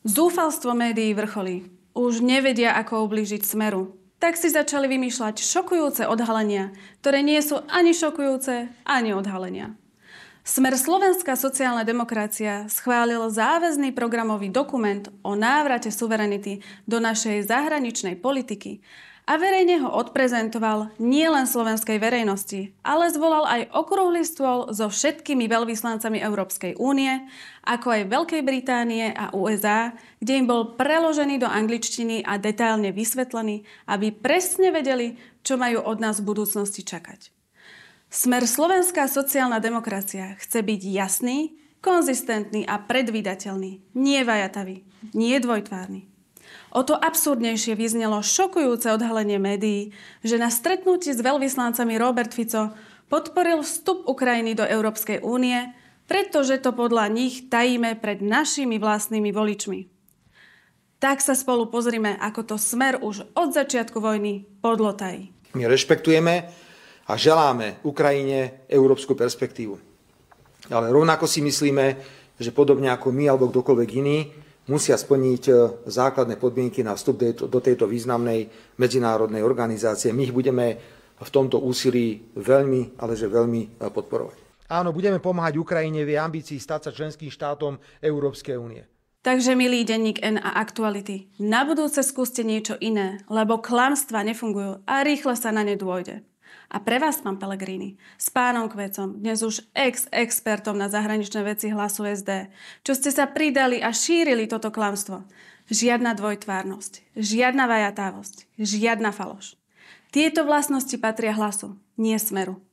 Zúfalstvo médií vrcholí. Už nevedia, ako oblížiť smeru. Tak si začali vymýšľať šokujúce odhalenia, ktoré nie sú ani šokujúce, ani odhalenia. Smer Slovenská sociálna demokracia schválil záväzný programový dokument o návrate suverenity do našej zahraničnej politiky a verejne ho odprezentoval nielen slovenskej verejnosti, ale zvolal aj okrúhly stôl so všetkými veľvyslancami Európskej únie, ako aj Veľkej Británie a USA, kde im bol preložený do angličtiny a detailne vysvetlený, aby presne vedeli, čo majú od nás v budúcnosti čakať. Smer Slovenská sociálna demokracia chce byť jasný, konzistentný a predvídateľný, nie vajatavý, nie dvojtvárny. O to absurdnejšie vyznelo šokujúce odhalenie médií, že na stretnutí s veľvyslancami Robert Fico podporil vstup Ukrajiny do Európskej únie, pretože to podľa nich tajíme pred našimi vlastnými voličmi. Tak sa spolu pozrime, ako to smer už od začiatku vojny podlo My rešpektujeme a želáme Ukrajine európsku perspektívu. Ale rovnako si myslíme, že podobne ako my alebo kdokoľvek iný, musia splniť e, základné podmienky na vstup do tejto významnej medzinárodnej organizácie. My ich budeme v tomto úsilí veľmi, ale že veľmi e, podporovať. Áno, budeme pomáhať Ukrajine v ambícii stať sa členským štátom Európskej únie. Takže, milý denník N a aktuality, na budúce skúste niečo iné, lebo klamstva nefungujú a rýchle sa na ne dôjde. A pre vás, pán Pellegrini, s pánom Kvecom, dnes už ex-expertom na zahraničné veci hlasu SD, čo ste sa pridali a šírili toto klamstvo. Žiadna dvojtvárnosť, žiadna vajatávosť, žiadna faloš. Tieto vlastnosti patria hlasu, nie smeru.